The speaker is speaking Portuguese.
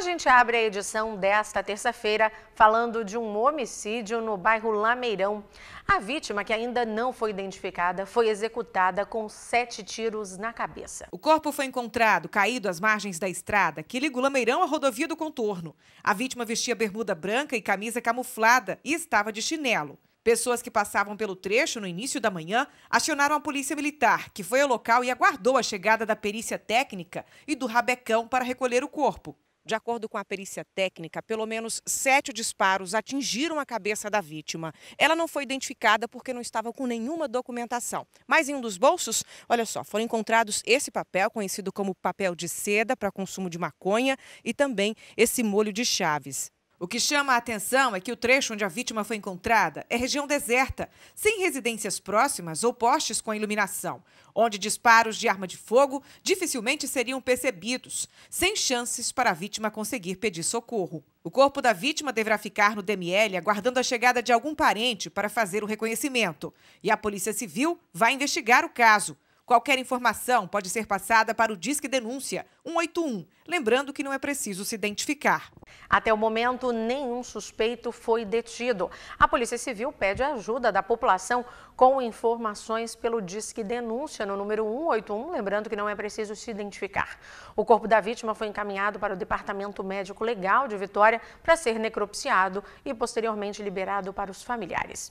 A gente abre a edição desta terça-feira falando de um homicídio no bairro Lameirão. A vítima, que ainda não foi identificada, foi executada com sete tiros na cabeça. O corpo foi encontrado caído às margens da estrada que liga o Lameirão à rodovia do contorno. A vítima vestia bermuda branca e camisa camuflada e estava de chinelo. Pessoas que passavam pelo trecho no início da manhã acionaram a polícia militar, que foi ao local e aguardou a chegada da perícia técnica e do rabecão para recolher o corpo. De acordo com a perícia técnica, pelo menos sete disparos atingiram a cabeça da vítima. Ela não foi identificada porque não estava com nenhuma documentação. Mas em um dos bolsos, olha só, foram encontrados esse papel, conhecido como papel de seda para consumo de maconha, e também esse molho de chaves. O que chama a atenção é que o trecho onde a vítima foi encontrada é região deserta, sem residências próximas ou postes com iluminação, onde disparos de arma de fogo dificilmente seriam percebidos, sem chances para a vítima conseguir pedir socorro. O corpo da vítima deverá ficar no DML aguardando a chegada de algum parente para fazer o reconhecimento, e a Polícia Civil vai investigar o caso. Qualquer informação pode ser passada para o Disque Denúncia 181, lembrando que não é preciso se identificar. Até o momento, nenhum suspeito foi detido. A Polícia Civil pede ajuda da população com informações pelo Disque Denúncia no número 181, lembrando que não é preciso se identificar. O corpo da vítima foi encaminhado para o Departamento Médico Legal de Vitória para ser necropsiado e posteriormente liberado para os familiares.